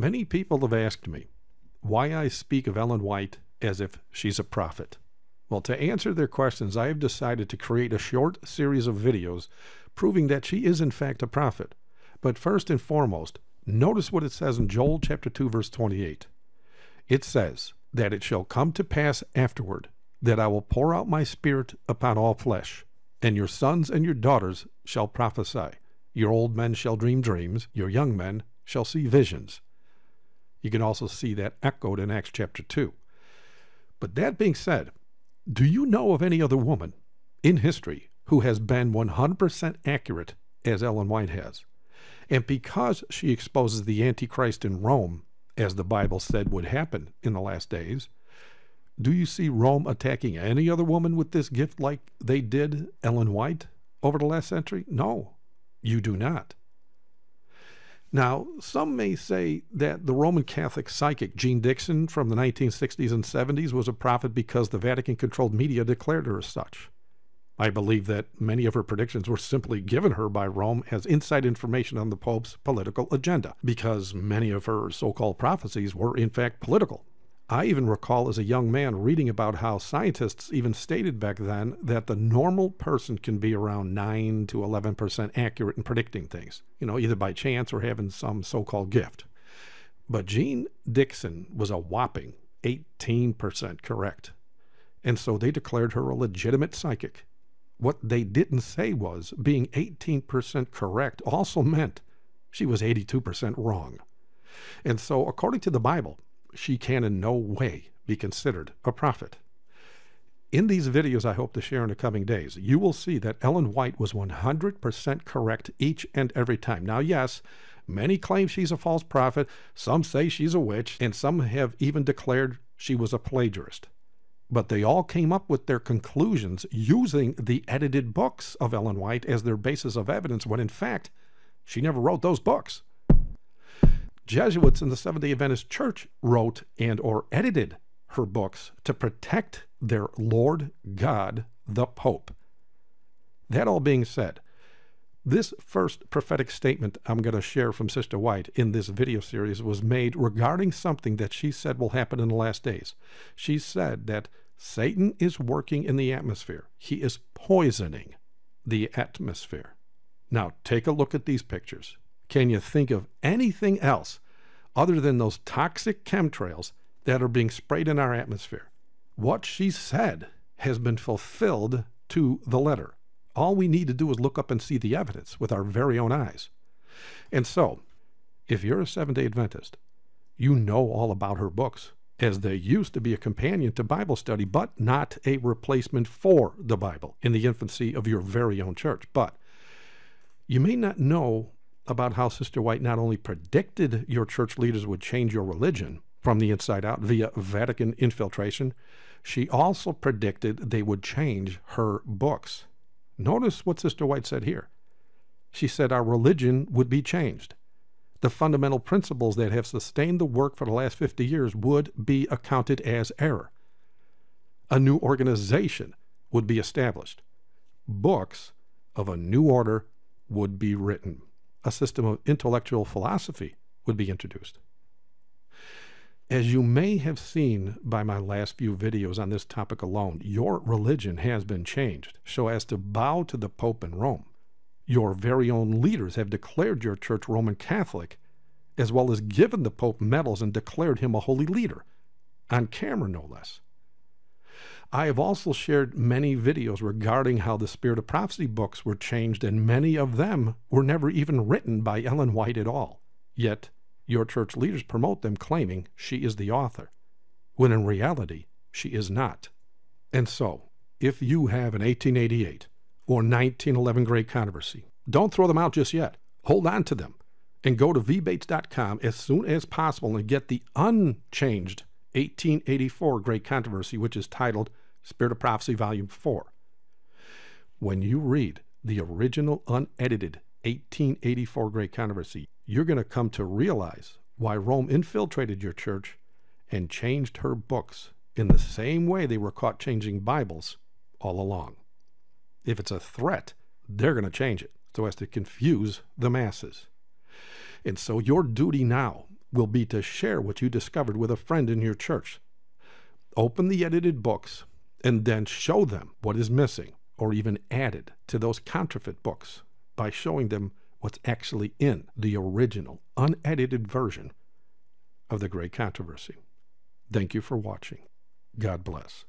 Many people have asked me why I speak of Ellen White as if she's a prophet. Well, to answer their questions, I have decided to create a short series of videos proving that she is in fact a prophet. But first and foremost, notice what it says in Joel chapter 2 verse 28. It says, "That it shall come to pass afterward that I will pour out my spirit upon all flesh, and your sons and your daughters shall prophesy. Your old men shall dream dreams, your young men shall see visions." You can also see that echoed in Acts chapter 2. But that being said, do you know of any other woman in history who has been 100% accurate as Ellen White has? And because she exposes the Antichrist in Rome, as the Bible said would happen in the last days, do you see Rome attacking any other woman with this gift like they did Ellen White over the last century? No, you do not. Now, some may say that the Roman Catholic psychic Jean Dixon from the 1960s and 70s was a prophet because the Vatican controlled media declared her as such. I believe that many of her predictions were simply given her by Rome as inside information on the Pope's political agenda, because many of her so called prophecies were in fact political. I even recall as a young man reading about how scientists even stated back then that the normal person can be around 9 to 11% accurate in predicting things, you know, either by chance or having some so called gift. But Gene Dixon was a whopping 18% correct. And so they declared her a legitimate psychic. What they didn't say was being 18% correct also meant she was 82% wrong. And so, according to the Bible, she can in no way be considered a prophet. In these videos I hope to share in the coming days, you will see that Ellen White was 100% correct each and every time. Now, yes, many claim she's a false prophet, some say she's a witch, and some have even declared she was a plagiarist. But they all came up with their conclusions using the edited books of Ellen White as their basis of evidence, when in fact, she never wrote those books. Jesuits in the Seventh-day Adventist Church wrote and or edited her books to protect their Lord God, the Pope. That all being said, this first prophetic statement I'm going to share from Sister White in this video series was made regarding something that she said will happen in the last days. She said that Satan is working in the atmosphere. He is poisoning the atmosphere. Now, take a look at these pictures. Can you think of anything else other than those toxic chemtrails that are being sprayed in our atmosphere? What she said has been fulfilled to the letter. All we need to do is look up and see the evidence with our very own eyes. And so, if you're a Seventh day Adventist, you know all about her books, as they used to be a companion to Bible study, but not a replacement for the Bible in the infancy of your very own church. But you may not know about how Sister White not only predicted your church leaders would change your religion from the inside out via Vatican infiltration, she also predicted they would change her books. Notice what Sister White said here. She said our religion would be changed. The fundamental principles that have sustained the work for the last 50 years would be accounted as error. A new organization would be established. Books of a new order would be written a system of intellectual philosophy would be introduced. As you may have seen by my last few videos on this topic alone, your religion has been changed so as to bow to the Pope in Rome. Your very own leaders have declared your church Roman Catholic, as well as given the Pope medals and declared him a holy leader, on camera no less. I have also shared many videos regarding how the Spirit of Prophecy books were changed, and many of them were never even written by Ellen White at all. Yet, your church leaders promote them, claiming she is the author, when in reality, she is not. And so, if you have an 1888 or 1911 Great Controversy, don't throw them out just yet. Hold on to them and go to vbates.com as soon as possible and get the unchanged 1884 Great Controversy, which is titled Spirit of Prophecy, Volume 4. When you read the original unedited 1884 Great Controversy, you're going to come to realize why Rome infiltrated your church and changed her books in the same way they were caught changing Bibles all along. If it's a threat, they're going to change it so as to confuse the masses. And so your duty now will be to share what you discovered with a friend in your church. Open the edited books and then show them what is missing or even added to those counterfeit books by showing them what's actually in the original, unedited version of The Great Controversy. Thank you for watching. God bless.